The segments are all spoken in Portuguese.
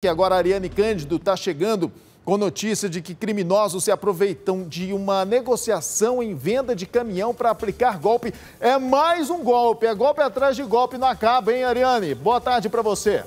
que agora a Ariane Cândido está chegando com notícia de que criminosos se aproveitam de uma negociação em venda de caminhão para aplicar golpe. É mais um golpe, é golpe atrás de golpe, não acaba, hein, Ariane? Boa tarde para você.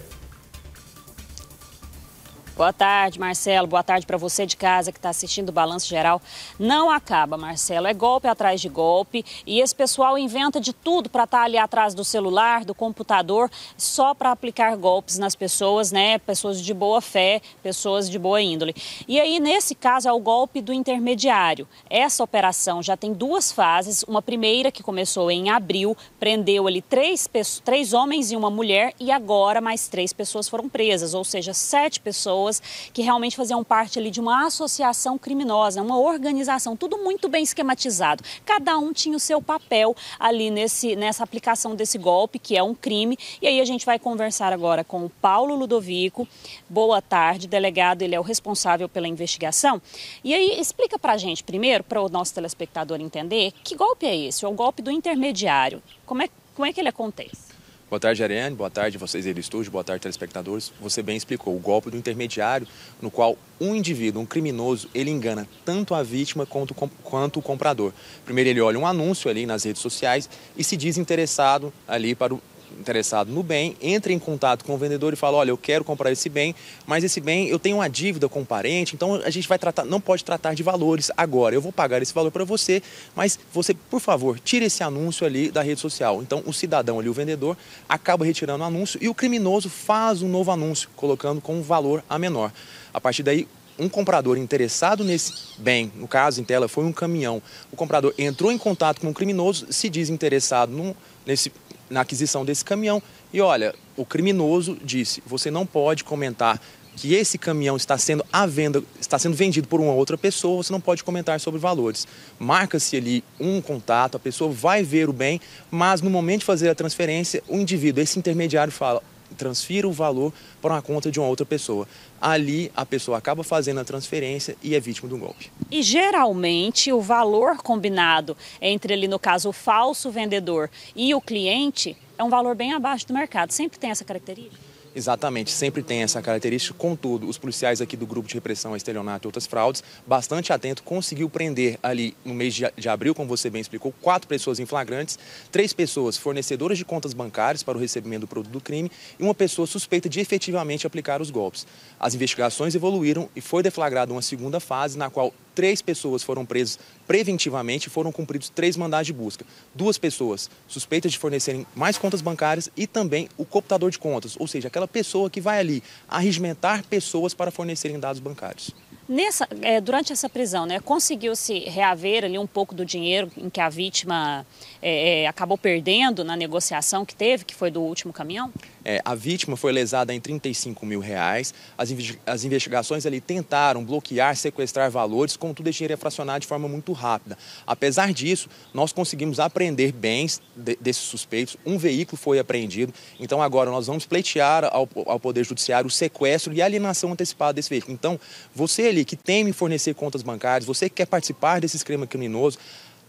Boa tarde, Marcelo. Boa tarde para você de casa que está assistindo o Balanço Geral. Não acaba, Marcelo. É golpe atrás de golpe e esse pessoal inventa de tudo para estar tá ali atrás do celular, do computador, só para aplicar golpes nas pessoas, né? Pessoas de boa fé, pessoas de boa índole. E aí, nesse caso, é o golpe do intermediário. Essa operação já tem duas fases. Uma primeira que começou em abril, prendeu ali três, três homens e uma mulher e agora mais três pessoas foram presas, ou seja, sete pessoas pessoas que realmente faziam parte ali de uma associação criminosa, uma organização, tudo muito bem esquematizado. Cada um tinha o seu papel ali nesse, nessa aplicação desse golpe, que é um crime. E aí a gente vai conversar agora com o Paulo Ludovico. Boa tarde, delegado, ele é o responsável pela investigação. E aí explica pra gente primeiro, para o nosso telespectador entender, que golpe é esse? É o golpe do intermediário. Como é, como é que ele acontece? Boa tarde, Ariane. Boa tarde, vocês aí do estúdio. Boa tarde, telespectadores. Você bem explicou o golpe do intermediário, no qual um indivíduo, um criminoso, ele engana tanto a vítima quanto, quanto o comprador. Primeiro ele olha um anúncio ali nas redes sociais e se diz interessado ali para o interessado no bem, entra em contato com o vendedor e fala: olha, eu quero comprar esse bem, mas esse bem eu tenho uma dívida com um parente, então a gente vai tratar, não pode tratar de valores agora. Eu vou pagar esse valor para você, mas você, por favor, tira esse anúncio ali da rede social. Então o cidadão ali, o vendedor, acaba retirando o anúncio e o criminoso faz um novo anúncio, colocando com um valor a menor. A partir daí, um comprador interessado nesse bem, no caso em tela foi um caminhão, o comprador entrou em contato com o um criminoso, se diz interessado num, nesse na aquisição desse caminhão. E olha, o criminoso disse: você não pode comentar que esse caminhão está sendo à venda, está sendo vendido por uma outra pessoa, você não pode comentar sobre valores. Marca-se ali um contato, a pessoa vai ver o bem, mas no momento de fazer a transferência, o indivíduo, esse intermediário fala: transfira o valor para uma conta de uma outra pessoa. Ali a pessoa acaba fazendo a transferência e é vítima de um golpe. E geralmente o valor combinado entre ali no caso o falso vendedor e o cliente é um valor bem abaixo do mercado. Sempre tem essa característica? Exatamente, sempre tem essa característica. Contudo, os policiais aqui do grupo de repressão a estelionato e outras fraudes, bastante atento, conseguiu prender ali no mês de abril, como você bem explicou, quatro pessoas em flagrantes, três pessoas fornecedoras de contas bancárias para o recebimento do produto do crime e uma pessoa suspeita de efetivamente aplicar os golpes. As investigações evoluíram e foi deflagrada uma segunda fase na qual três pessoas foram presas preventivamente e foram cumpridos três mandados de busca. Duas pessoas suspeitas de fornecerem mais contas bancárias e também o computador de contas, ou seja, aquela pessoa que vai ali arregimentar pessoas para fornecerem dados bancários. Nessa, é, durante essa prisão, né, conseguiu-se reaver ali um pouco do dinheiro em que a vítima é, é, acabou perdendo na negociação que teve, que foi do último caminhão? É, a vítima foi lesada em 35 mil reais. As, as investigações ali tentaram bloquear, sequestrar valores, contudo esse dinheiro é fracionado de forma muito rápida. Apesar disso, nós conseguimos apreender bens de, desses suspeitos, um veículo foi apreendido. Então agora nós vamos pleitear ao, ao Poder Judiciário o sequestro e a alienação antecipada desse veículo. Então, você ali família que teme fornecer contas bancárias, você que quer participar desse esquema criminoso,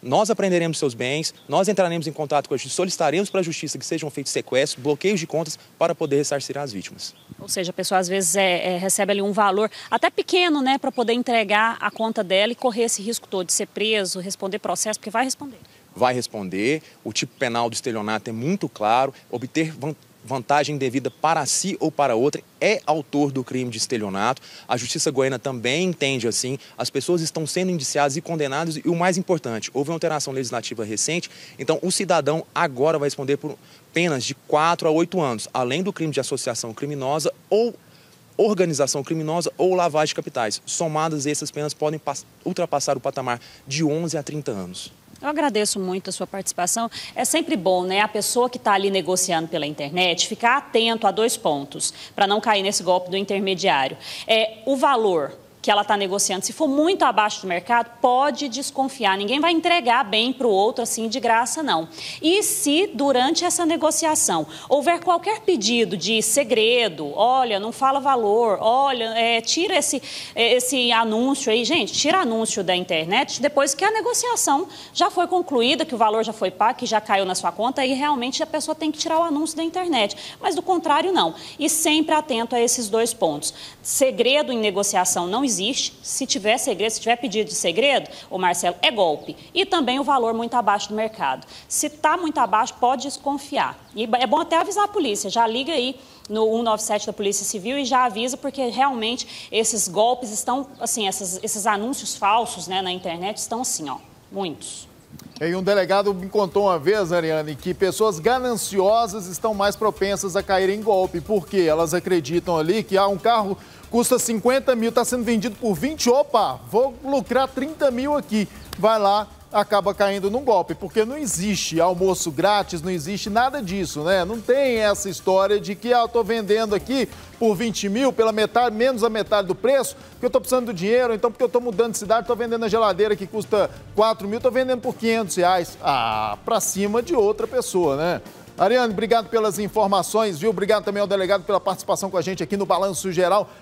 nós apreenderemos seus bens, nós entraremos em contato com a justiça, solicitaremos para a justiça que sejam feitos sequestros, bloqueios de contas para poder ressarcir as vítimas. Ou seja, a pessoa às vezes é, é, recebe ali um valor até pequeno, né, para poder entregar a conta dela e correr esse risco todo de ser preso, responder processo, porque vai responder vai responder. O tipo penal do estelionato é muito claro. Obter vantagem devida para si ou para outra, é autor do crime de estelionato. A Justiça goiana também entende assim. As pessoas estão sendo indiciadas e condenadas, e o mais importante, houve uma alteração legislativa recente, então o cidadão agora vai responder por penas de 4 a 8 anos, além do crime de associação criminosa ou organização criminosa ou lavagem de capitais. Somadas, essas penas podem ultrapassar o patamar de 11 a 30 anos. Eu agradeço muito a sua participação. É sempre bom, né? A pessoa que está ali negociando pela internet ficar atento a dois pontos, para não cair nesse golpe do intermediário. É, o valor que ela está negociando, se for muito abaixo do mercado, pode desconfiar. Ninguém vai entregar bem para o outro assim de graça, não. E se durante essa negociação houver qualquer pedido de segredo, olha, não fala valor, olha, é, tira esse, é, esse anúncio aí, gente, tira anúncio da internet depois que a negociação já foi concluída, que o valor já foi pago, que já caiu na sua conta, aí realmente a pessoa tem que tirar o anúncio da internet. Mas do contrário, não. E sempre atento a esses dois pontos. Segredo em negociação não existe existe. Se tiver segredo, se tiver pedido de segredo, o Marcelo, é golpe. E também o valor muito abaixo do mercado. Se está muito abaixo, pode desconfiar. E é bom até avisar a polícia, já liga aí no 197 da Polícia Civil e já avisa, porque realmente esses golpes estão, assim, essas, esses anúncios falsos né, na internet estão assim, ó, muitos. E um delegado me contou uma vez, Ariane, que pessoas gananciosas estão mais propensas a cair em golpe, porque elas acreditam ali que há ah, um carro custa 50 mil, está sendo vendido por 20, opa, vou lucrar 30 mil aqui. Vai lá, acaba caindo num golpe, porque não existe almoço grátis, não existe nada disso, né? Não tem essa história de que, ah, eu estou vendendo aqui por 20 mil, pela metade, menos a metade do preço, porque eu estou precisando do dinheiro, então porque eu estou mudando de cidade, estou vendendo a geladeira que custa 4 mil, estou vendendo por 500 reais. Ah, para cima de outra pessoa, né? Ariane, obrigado pelas informações, viu? Obrigado também ao delegado pela participação com a gente aqui no Balanço Geral.